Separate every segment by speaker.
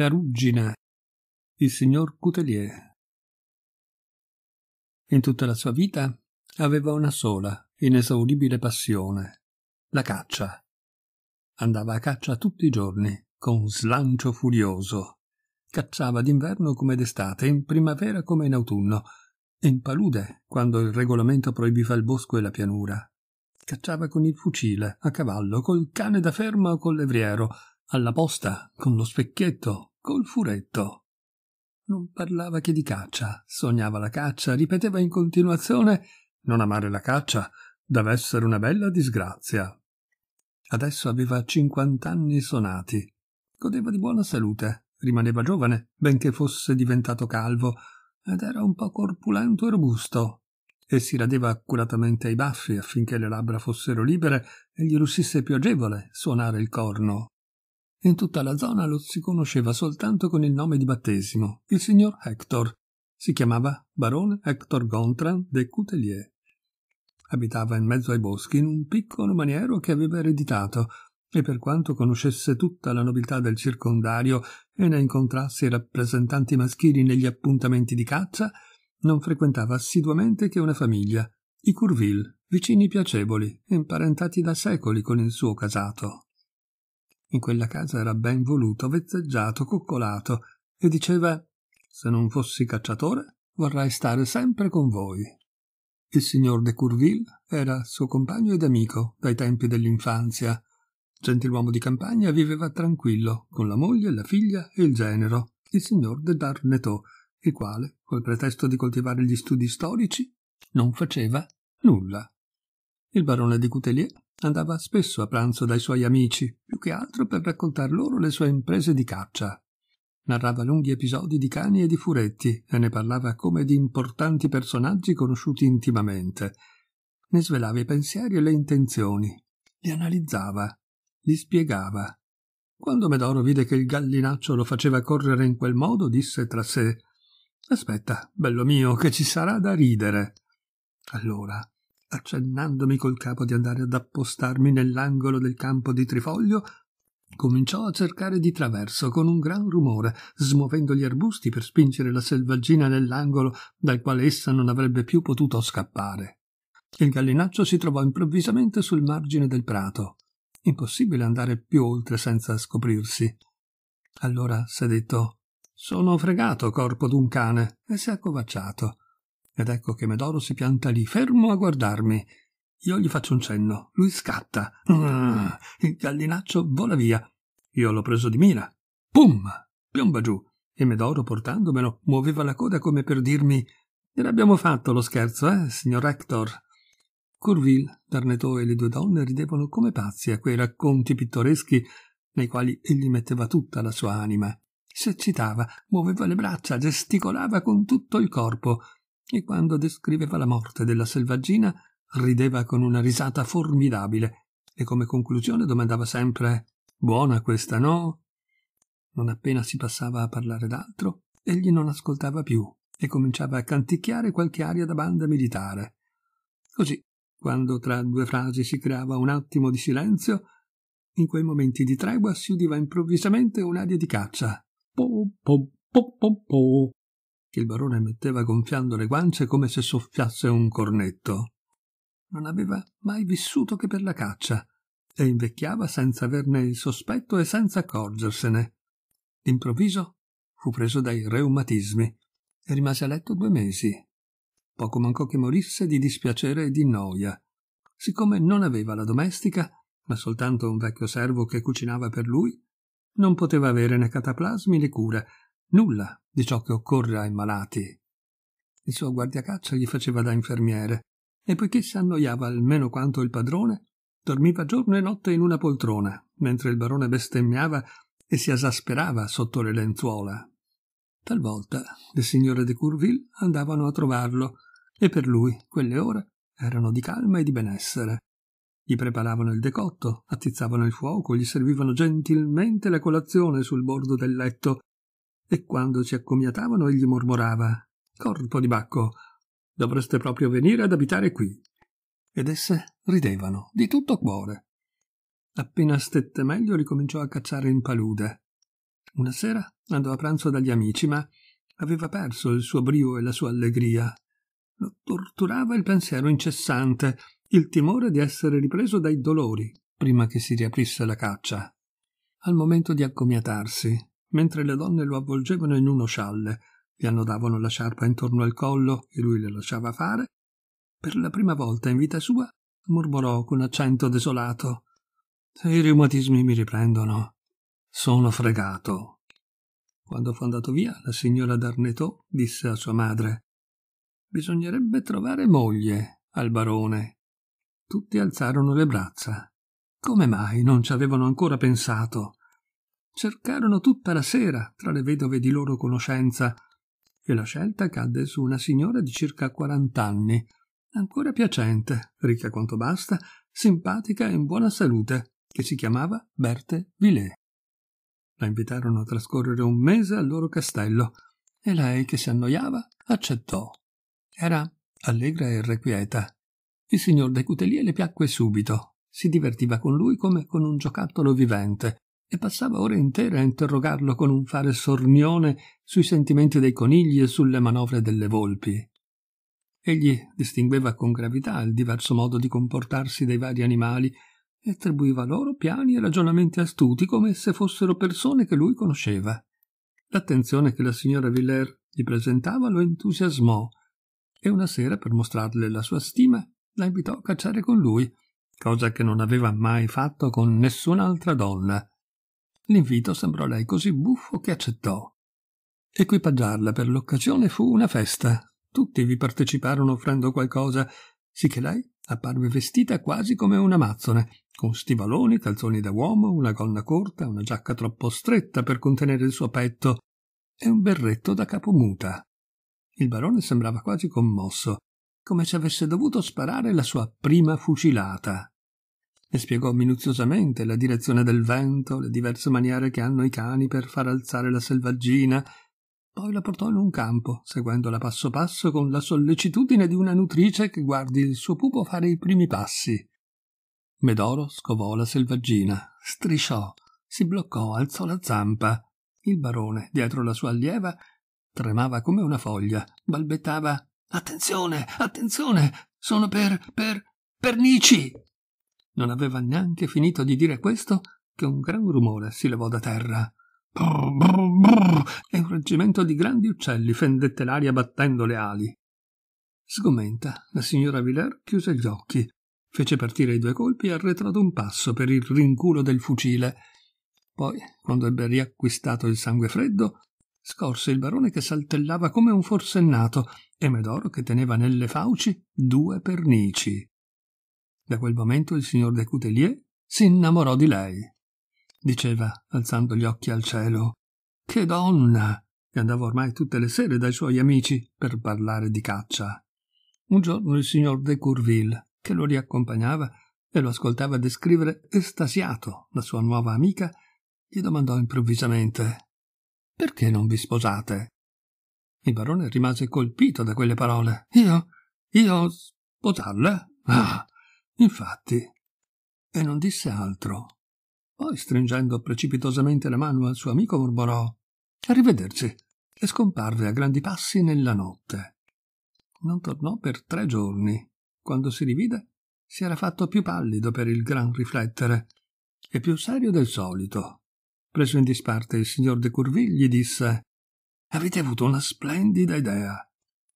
Speaker 1: La ruggine, il signor Coutelier. In tutta la sua vita aveva una sola, inesauribile passione, la caccia. Andava a caccia tutti i giorni, con slancio furioso. Cacciava d'inverno come d'estate, in primavera come in autunno, in palude, quando il regolamento proibiva il bosco e la pianura. Cacciava con il fucile, a cavallo, col cane da ferma o col levriero, alla posta, con lo specchietto, col furetto. Non parlava che di caccia, sognava la caccia, ripeteva in continuazione non amare la caccia deve essere una bella disgrazia. Adesso aveva cinquant'anni sonati, godeva di buona salute, rimaneva giovane, benché fosse diventato calvo, ed era un po' corpulento e robusto, e si radeva accuratamente ai baffi affinché le labbra fossero libere e gli riuscisse più agevole suonare il corno. In tutta la zona lo si conosceva soltanto con il nome di battesimo, il signor Hector. Si chiamava barone Hector Gontran de Coutelier. Abitava in mezzo ai boschi in un piccolo maniero che aveva ereditato, e per quanto conoscesse tutta la nobiltà del circondario e ne incontrasse i rappresentanti maschili negli appuntamenti di caccia, non frequentava assiduamente che una famiglia, i Curville, vicini piacevoli, imparentati da secoli con il suo casato in quella casa era ben voluto, vezzeggiato, coccolato, e diceva Se non fossi cacciatore, vorrei stare sempre con voi. Il signor de Courville era suo compagno ed amico dai tempi dell'infanzia. Gentiluomo di campagna viveva tranquillo con la moglie, la figlia e il genero, il signor de Darnetot, il quale, col pretesto di coltivare gli studi storici, non faceva nulla. Il barone di Coutelier andava spesso a pranzo dai suoi amici, più che altro per raccontar loro le sue imprese di caccia. Narrava lunghi episodi di cani e di furetti e ne parlava come di importanti personaggi conosciuti intimamente. Ne svelava i pensieri e le intenzioni, li analizzava, li spiegava. Quando Medoro vide che il gallinaccio lo faceva correre in quel modo, disse tra sé Aspetta, bello mio, che ci sarà da ridere. Allora accennandomi col capo di andare ad appostarmi nell'angolo del campo di trifoglio, cominciò a cercare di traverso con un gran rumore, smuovendo gli arbusti per spingere la selvaggina nell'angolo dal quale essa non avrebbe più potuto scappare. Il gallinaccio si trovò improvvisamente sul margine del prato. Impossibile andare più oltre senza scoprirsi. Allora s'è detto: Sono fregato, corpo d'un cane, e si è accovacciato ed ecco che Medoro si pianta lì, fermo a guardarmi. Io gli faccio un cenno, lui scatta. Ah, il gallinaccio vola via. Io l'ho preso di mira. Pum! Piomba giù. E Medoro, portandomelo, muoveva la coda come per dirmi Gliel'abbiamo fatto lo scherzo, eh, signor Hector? Courville, Darnetò e le due donne ridevano come pazzi a quei racconti pittoreschi nei quali egli metteva tutta la sua anima. Si eccitava, muoveva le braccia, gesticolava con tutto il corpo, e quando descriveva la morte della selvaggina rideva con una risata formidabile e come conclusione domandava sempre Buona questa, no? Non appena si passava a parlare d'altro, egli non ascoltava più e cominciava a canticchiare qualche aria da banda militare. Così, quando tra due frasi si creava un attimo di silenzio, in quei momenti di tregua si udiva improvvisamente un'aria di caccia. Po, po, po, po, po che il barone metteva gonfiando le guance come se soffiasse un cornetto. Non aveva mai vissuto che per la caccia e invecchiava senza averne il sospetto e senza accorgersene. D'improvviso fu preso dai reumatismi e rimase a letto due mesi. Poco mancò che morisse di dispiacere e di noia. Siccome non aveva la domestica, ma soltanto un vecchio servo che cucinava per lui, non poteva avere né cataplasmi né cura, nulla di ciò che occorre ai malati. Il suo guardiacaccia gli faceva da infermiere, e poiché si annoiava almeno quanto il padrone, dormiva giorno e notte in una poltrona, mentre il barone bestemmiava e si esasperava sotto le lenzuola. Talvolta le signore de Courville andavano a trovarlo, e per lui quelle ore erano di calma e di benessere. Gli preparavano il decotto, attizzavano il fuoco, gli servivano gentilmente la colazione sul bordo del letto e quando si accomiatavano egli mormorava Corpo di Bacco, dovreste proprio venire ad abitare qui. Ed esse ridevano di tutto cuore. Appena stette meglio ricominciò a cacciare in palude. Una sera andò a pranzo dagli amici, ma aveva perso il suo brio e la sua allegria. Lo torturava il pensiero incessante, il timore di essere ripreso dai dolori prima che si riaprisse la caccia. Al momento di accomiatarsi, mentre le donne lo avvolgevano in uno scialle, gli annodavano la sciarpa intorno al collo e lui le lasciava fare, per la prima volta in vita sua mormorò con accento desolato Se i reumatismi mi riprendono, sono fregato. Quando fu andato via, la signora Darnetò disse a sua madre Bisognerebbe trovare moglie al barone. Tutti alzarono le braccia. Come mai non ci avevano ancora pensato? cercarono tutta la sera tra le vedove di loro conoscenza e la scelta cadde su una signora di circa 40 anni, ancora piacente, ricca quanto basta, simpatica e in buona salute, che si chiamava Berthe Villet. La invitarono a trascorrere un mese al loro castello e lei, che si annoiava, accettò. Era allegra e irrequieta. Il signor de Coutelier le piacque subito. Si divertiva con lui come con un giocattolo vivente e passava ore intere a interrogarlo con un fare sornione sui sentimenti dei conigli e sulle manovre delle volpi. Egli distingueva con gravità il diverso modo di comportarsi dei vari animali e attribuiva loro piani e ragionamenti astuti come se fossero persone che lui conosceva. L'attenzione che la signora Villers gli presentava lo entusiasmò e una sera, per mostrarle la sua stima, la invitò a cacciare con lui, cosa che non aveva mai fatto con nessun'altra donna L'invito sembrò a lei così buffo che accettò. Equipaggiarla per l'occasione fu una festa. Tutti vi parteciparono offrendo qualcosa, sicché lei apparve vestita quasi come una mazzona, con stivaloni, calzoni da uomo, una gonna corta, una giacca troppo stretta per contenere il suo petto e un berretto da capomuta. Il barone sembrava quasi commosso, come se avesse dovuto sparare la sua prima fucilata e spiegò minuziosamente la direzione del vento, le diverse maniere che hanno i cani per far alzare la selvaggina. Poi la portò in un campo, seguendola passo passo con la sollecitudine di una nutrice che guardi il suo pupo fare i primi passi. Medoro scovò la selvaggina, strisciò, si bloccò, alzò la zampa. Il barone, dietro la sua allieva, tremava come una foglia, balbettava Attenzione, attenzione, sono per, per, pernici! Non aveva neanche finito di dire questo che un gran rumore si levò da terra. Brr, brr, brr, e un reggimento di grandi uccelli fendette l'aria battendo le ali. Sgomenta, la signora Villers chiuse gli occhi, fece partire i due colpi e arretrò d'un passo per il rinculo del fucile. Poi, quando ebbe riacquistato il sangue freddo, scorse il barone che saltellava come un forsennato e Medoro che teneva nelle fauci due pernici. Da quel momento il signor de Coutelier si innamorò di lei. Diceva, alzando gli occhi al cielo, Che donna! E andava ormai tutte le sere dai suoi amici per parlare di caccia. Un giorno il signor de Courville, che lo riaccompagnava e lo ascoltava descrivere estasiato la sua nuova amica, gli domandò improvvisamente Perché non vi sposate? Il barone rimase colpito da quelle parole. Io? Io sposarla? Ah! Infatti, e non disse altro. Poi, stringendo precipitosamente la mano al suo amico, mormorò Arrivederci, e scomparve a grandi passi nella notte. Non tornò per tre giorni. Quando si rivide, si era fatto più pallido per il gran riflettere e più serio del solito. Preso in disparte, il signor De Curville gli disse Avete avuto una splendida idea.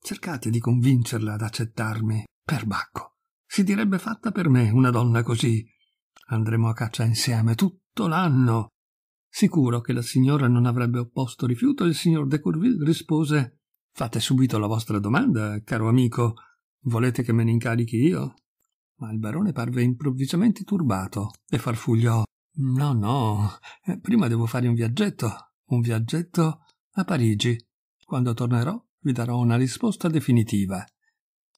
Speaker 1: Cercate di convincerla ad accettarmi, perbacco. Si direbbe fatta per me una donna così. Andremo a caccia insieme tutto l'anno. Sicuro che la signora non avrebbe opposto rifiuto, il signor de Courville rispose Fate subito la vostra domanda, caro amico. Volete che me ne incarichi io? Ma il barone parve improvvisamente turbato e farfugliò. No, no, eh, prima devo fare un viaggetto, un viaggetto a Parigi. Quando tornerò vi darò una risposta definitiva.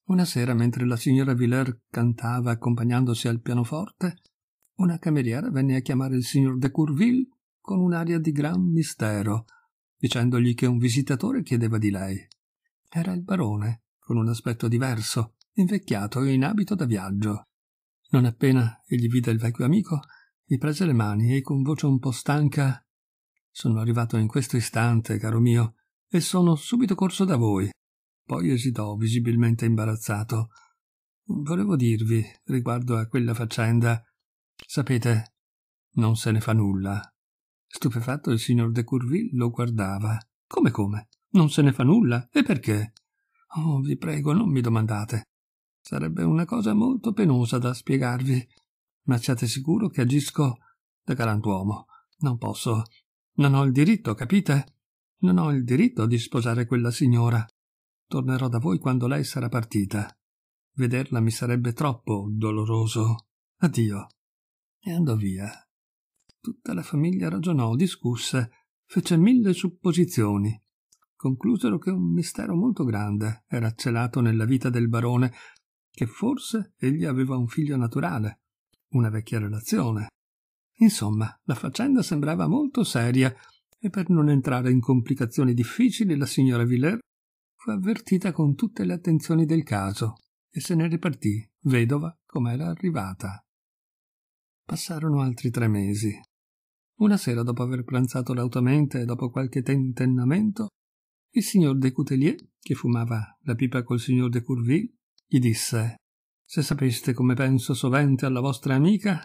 Speaker 1: Una sera, mentre la signora Villers cantava accompagnandosi al pianoforte, una cameriera venne a chiamare il signor de Courville con un'aria di gran mistero, dicendogli che un visitatore chiedeva di lei. Era il barone, con un aspetto diverso, invecchiato e in abito da viaggio. Non appena egli vide il vecchio amico, gli prese le mani e con voce un po' stanca Sono arrivato in questo istante, caro mio, e sono subito corso da voi. Poi esitò, visibilmente imbarazzato. Volevo dirvi, riguardo a quella faccenda, sapete, non se ne fa nulla. Stupefatto il signor de Curville lo guardava. Come come? Non se ne fa nulla? E perché? Oh, vi prego, non mi domandate. Sarebbe una cosa molto penosa da spiegarvi, ma siate sicuro che agisco da galantuomo. Non posso. Non ho il diritto, capite? Non ho il diritto di sposare quella signora. Tornerò da voi quando lei sarà partita. Vederla mi sarebbe troppo doloroso. Addio. E andò via. Tutta la famiglia ragionò, discusse, fece mille supposizioni. Conclusero che un mistero molto grande era celato nella vita del barone, che forse egli aveva un figlio naturale, una vecchia relazione. Insomma, la faccenda sembrava molto seria e per non entrare in complicazioni difficili la signora Villers fu avvertita con tutte le attenzioni del caso e se ne ripartì, vedova com'era arrivata. Passarono altri tre mesi. Una sera, dopo aver pranzato lautamente e dopo qualche tentennamento, il signor de Coutelier, che fumava la pipa col signor de Courville, gli disse Se sapeste come penso sovente alla vostra amica,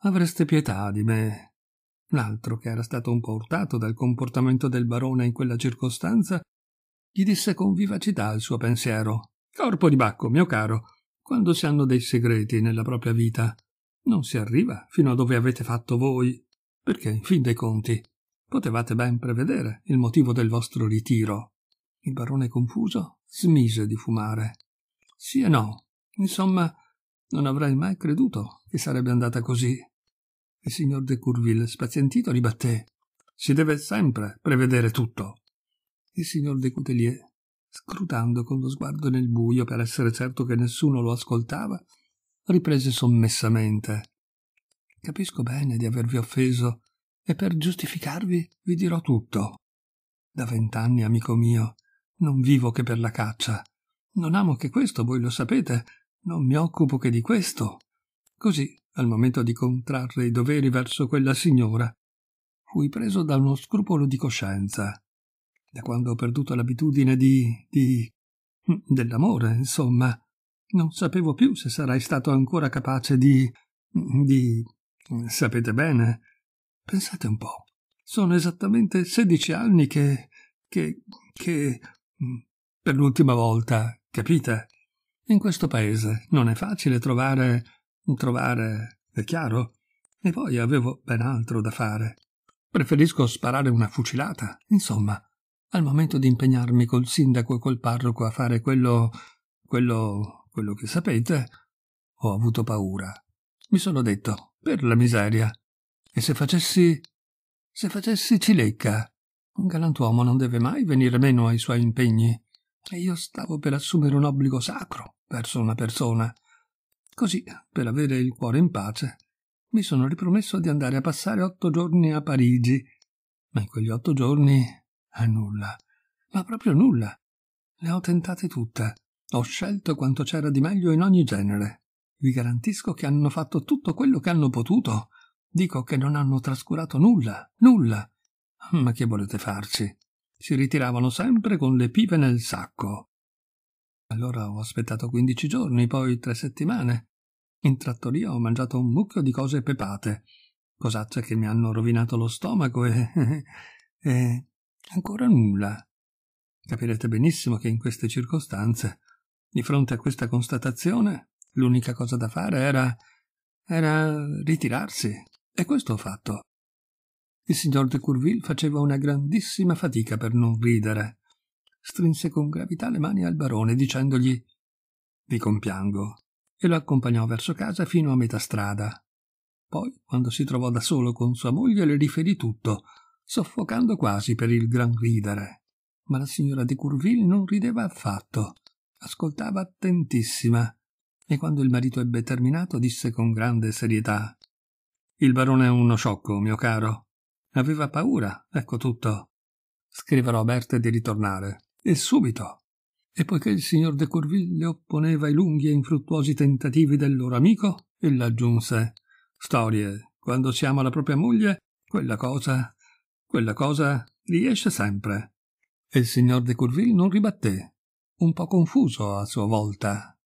Speaker 1: avreste pietà di me. L'altro, che era stato un po' urtato dal comportamento del barone in quella circostanza, gli disse con vivacità il suo pensiero. Corpo di Bacco, mio caro, quando si hanno dei segreti nella propria vita, non si arriva fino a dove avete fatto voi, perché, in fin dei conti, potevate ben prevedere il motivo del vostro ritiro. Il barone confuso smise di fumare. Sì e no. Insomma, non avrei mai creduto che sarebbe andata così. Il signor de Curville, spazientito, ribatté. Si deve sempre prevedere tutto il signor de Coutelier, scrutando con lo sguardo nel buio per essere certo che nessuno lo ascoltava, riprese sommessamente. Capisco bene di avervi offeso e per giustificarvi vi dirò tutto. Da vent'anni, amico mio, non vivo che per la caccia. Non amo che questo, voi lo sapete, non mi occupo che di questo. Così, al momento di contrarre i doveri verso quella signora, fui preso da uno scrupolo di coscienza da quando ho perduto l'abitudine di... di... dell'amore, insomma. Non sapevo più se sarei stato ancora capace di... di... sapete bene. Pensate un po'. Sono esattamente sedici anni che... che... che... Mm, per l'ultima volta, capite? In questo paese non è facile trovare... trovare... è chiaro? E poi avevo ben altro da fare. Preferisco sparare una fucilata, insomma. Al momento di impegnarmi col sindaco e col parroco a fare quello, quello, quello che sapete, ho avuto paura. Mi sono detto, per la miseria. E se facessi, se facessi cilecca? Un galantuomo non deve mai venire meno ai suoi impegni. E io stavo per assumere un obbligo sacro verso una persona. Così, per avere il cuore in pace, mi sono ripromesso di andare a passare otto giorni a Parigi. Ma in quegli otto giorni a nulla. Ma proprio nulla. Le ho tentate tutte. Ho scelto quanto c'era di meglio in ogni genere. Vi garantisco che hanno fatto tutto quello che hanno potuto. Dico che non hanno trascurato nulla, nulla. Ma che volete farci? Si ritiravano sempre con le pipe nel sacco. Allora ho aspettato quindici giorni, poi tre settimane. In trattoria ho mangiato un mucchio di cose pepate, cosacce che mi hanno rovinato lo stomaco e... e... Ancora nulla. Capirete benissimo che in queste circostanze, di fronte a questa constatazione, l'unica cosa da fare era... era ritirarsi. E questo ho fatto. Il signor de Courville faceva una grandissima fatica per non ridere. Strinse con gravità le mani al barone, dicendogli «Vi compiango», e lo accompagnò verso casa fino a metà strada. Poi, quando si trovò da solo con sua moglie, le riferì tutto, soffocando quasi per il gran ridere. Ma la signora De Courville non rideva affatto, ascoltava attentissima, e quando il marito ebbe terminato disse con grande serietà Il barone è uno sciocco, mio caro. Aveva paura, ecco tutto. Scriverò a Berthe di ritornare, e subito. E poiché il signor de Curville opponeva ai lunghi e infruttuosi tentativi del loro amico, ella aggiunse Storie, quando siamo la propria moglie, quella cosa quella cosa riesce sempre. E il signor de Curville non ribatté, un po' confuso a sua volta.